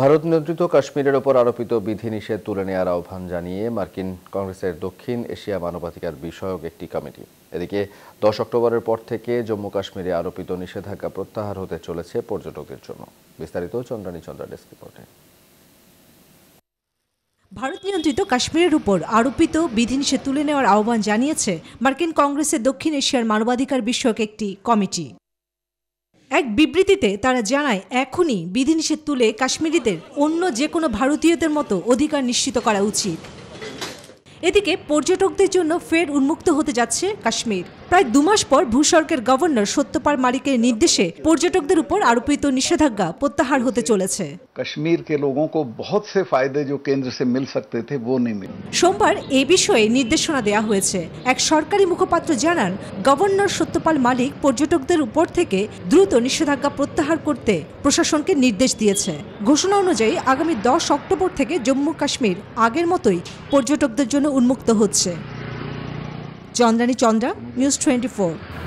ভারত নিয়ন্ত্রিত কাশ্মীরের ওপর আরোপিত বিধিনিষেধ তুলে নেওয়ার আহ্বান জানিয়ে মার্কিন কংগ্রেসের দক্ষিণ এশিয়া মানবাধিকার বিষয়ক একটি কমিটি এদিকে দশ অক্টোবরের পর থেকে জম্মু কাশ্মীরে আরোপিত নিষেধাজ্ঞা প্রত্যাহার হতে চলেছে পর্যটকদের জন্য বিস্তারিত চন্দ্রানী চন্দ্রা ডেস্ক রিপোর্টে ভারত নিয়ন্ত্রিত কাশ্মীরের উপর আরোপিত বিধিনিষেধ তুলে নেওয়ার আহ্বান জানিয়েছে মার্কিন কংগ্রেসের দক্ষিণ এশিয়ার মানবাধিকার বিষয়ক একটি কমিটি এক বিবৃতিতে তারা জানায় এখনই বিধিনিষেধ তুলে কাশ্মীরিদের অন্য যে কোনো ভারতীয়দের মতো অধিকার নিশ্চিত করা উচিত এদিকে পর্যটকদের জন্য ফের উন্মুক্ত হতে যাচ্ছে কাশ্মীর প্রায় দুমাস পর ভূস্বর্গের গভর্নর সত্যপাল মালিকের নির্দেশে পর্যটকদের উপর আরোপিত নিষেধাজ্ঞা প্রত্যাহার হতে চলেছে কাশ্মীর সোমবার এ বিষয়ে নির্দেশনা দেয়া হয়েছে এক সরকারি মুখপাত্র জানান গভর্নর সত্যপাল মালিক পর্যটকদের উপর থেকে দ্রুত নিষেধাজ্ঞা প্রত্যাহার করতে প্রশাসনকে নির্দেশ দিয়েছে ঘোষণা অনুযায়ী আগামী দশ অক্টোবর থেকে জম্মু কাশ্মীর আগের মতোই পর্যটকদের জন্য উন্মুক্ত হচ্ছে চন্দ্রানী চন্দ্রা নিউজ টোয়েন্টি